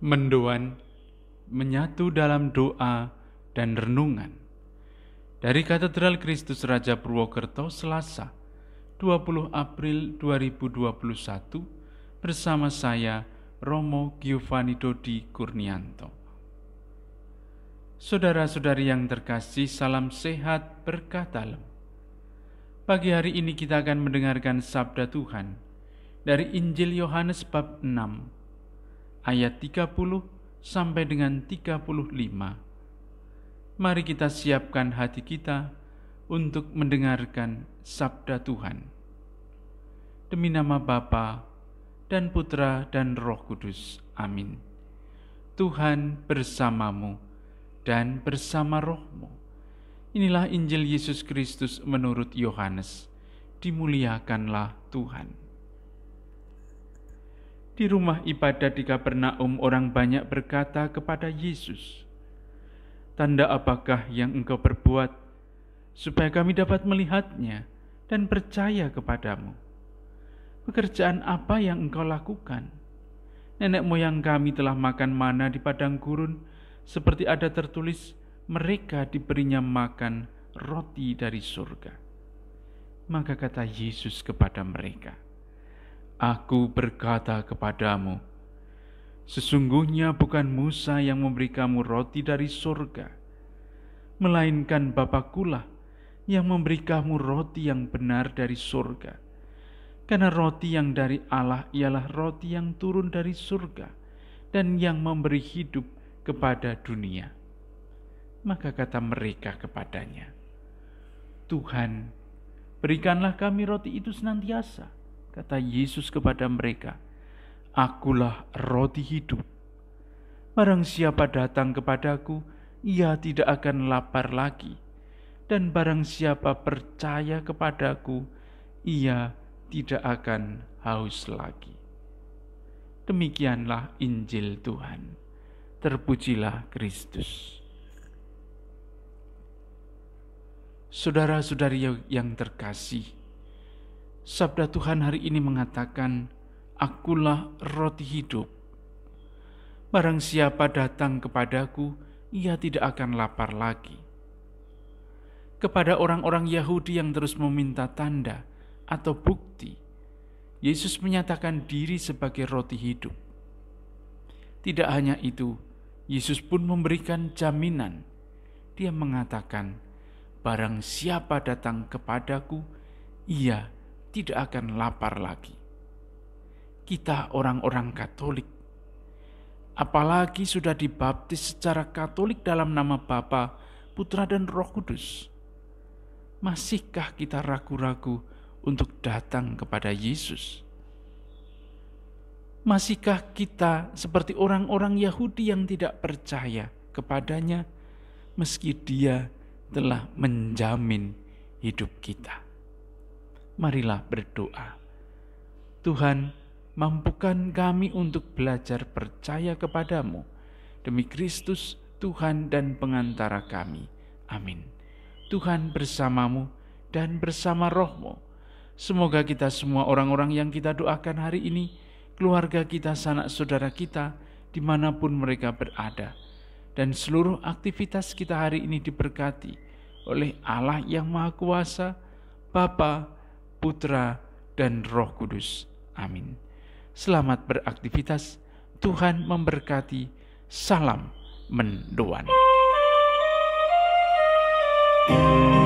mendoan, menyatu dalam doa dan renungan. Dari Katedral Kristus Raja Purwokerto, Selasa, 20 April 2021, bersama saya, Romo Giovanni Dodi Kurnianto. Saudara-saudari yang terkasih, salam sehat berkah dalam. Pagi hari ini kita akan mendengarkan sabda Tuhan dari Injil Yohanes bab 6 ayat 30 sampai dengan 35. Mari kita siapkan hati kita untuk mendengarkan sabda Tuhan. Demi nama Bapa dan Putra dan Roh Kudus. Amin. Tuhan bersamamu dan bersama rohmu. Inilah Injil Yesus Kristus menurut Yohanes. Dimuliakanlah Tuhan. Di rumah ibadah di Kapernaum orang banyak berkata kepada Yesus, Tanda apakah yang engkau perbuat supaya kami dapat melihatnya dan percaya kepadamu? Pekerjaan apa yang engkau lakukan? Nenek moyang kami telah makan mana di padang gurun seperti ada tertulis mereka diberinya makan roti dari surga. Maka kata Yesus kepada mereka, Aku berkata kepadamu, sesungguhnya bukan Musa yang memberi kamu roti dari surga, melainkan Bapakulah yang memberi kamu roti yang benar dari surga. Karena roti yang dari Allah ialah roti yang turun dari surga dan yang memberi hidup kepada dunia. Maka kata mereka kepadanya, Tuhan, berikanlah kami roti itu senantiasa Kata Yesus kepada mereka, Akulah roti hidup. Barang siapa datang kepadaku, ia tidak akan lapar lagi. Dan barang siapa percaya kepadaku, ia tidak akan haus lagi. Demikianlah Injil Tuhan. Terpujilah Kristus. Saudara-saudari yang terkasih, Sabda Tuhan hari ini mengatakan, Akulah roti hidup. Barang siapa datang kepadaku, ia tidak akan lapar lagi. Kepada orang-orang Yahudi yang terus meminta tanda atau bukti, Yesus menyatakan diri sebagai roti hidup. Tidak hanya itu, Yesus pun memberikan jaminan. Dia mengatakan, "Barang siapa datang kepadaku, ia tidak akan lapar lagi. Kita orang-orang Katolik, apalagi sudah dibaptis secara Katolik dalam nama Bapa, Putra dan Roh Kudus. Masihkah kita ragu-ragu untuk datang kepada Yesus? Masihkah kita seperti orang-orang Yahudi yang tidak percaya kepadanya meski dia telah menjamin hidup kita? marilah berdoa. Tuhan, mampukan kami untuk belajar percaya kepadamu. Demi Kristus, Tuhan dan pengantara kami. Amin. Tuhan bersamamu dan bersama rohmu. Semoga kita semua orang-orang yang kita doakan hari ini, keluarga kita, sanak saudara kita, dimanapun mereka berada, dan seluruh aktivitas kita hari ini diberkati oleh Allah yang Maha Kuasa, Bapa, Putra, dan Roh Kudus. Amin. Selamat beraktivitas. Tuhan memberkati. Salam mendoan. thank you